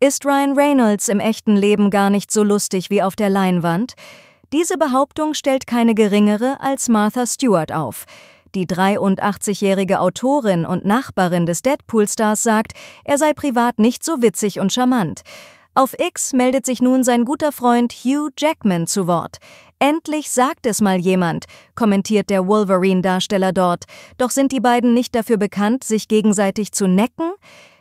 Ist Ryan Reynolds im echten Leben gar nicht so lustig wie auf der Leinwand? Diese Behauptung stellt keine geringere als Martha Stewart auf. Die 83-jährige Autorin und Nachbarin des Deadpool-Stars sagt, er sei privat nicht so witzig und charmant. Auf X meldet sich nun sein guter Freund Hugh Jackman zu Wort. Endlich sagt es mal jemand, kommentiert der Wolverine-Darsteller dort. Doch sind die beiden nicht dafür bekannt, sich gegenseitig zu necken?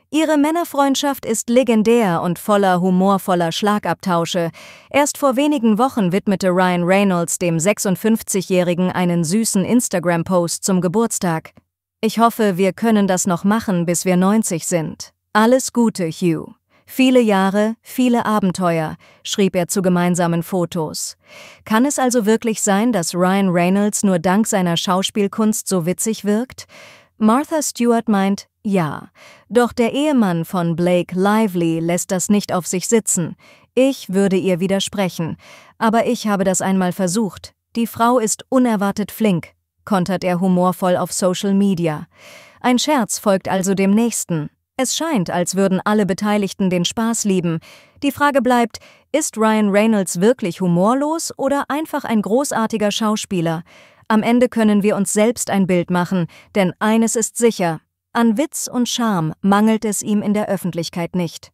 Ihre Männerfreundschaft ist legendär und voller humorvoller Schlagabtausche. Erst vor wenigen Wochen widmete Ryan Reynolds dem 56-Jährigen einen süßen Instagram-Post zum Geburtstag. Ich hoffe, wir können das noch machen, bis wir 90 sind. Alles Gute, Hugh. Viele Jahre, viele Abenteuer, schrieb er zu gemeinsamen Fotos. Kann es also wirklich sein, dass Ryan Reynolds nur dank seiner Schauspielkunst so witzig wirkt? Martha Stewart meint, ja, doch der Ehemann von Blake Lively lässt das nicht auf sich sitzen. Ich würde ihr widersprechen, aber ich habe das einmal versucht. Die Frau ist unerwartet flink, kontert er humorvoll auf Social Media. Ein Scherz folgt also dem nächsten. Es scheint, als würden alle Beteiligten den Spaß lieben. Die Frage bleibt, ist Ryan Reynolds wirklich humorlos oder einfach ein großartiger Schauspieler? Am Ende können wir uns selbst ein Bild machen, denn eines ist sicher, an Witz und Charme mangelt es ihm in der Öffentlichkeit nicht.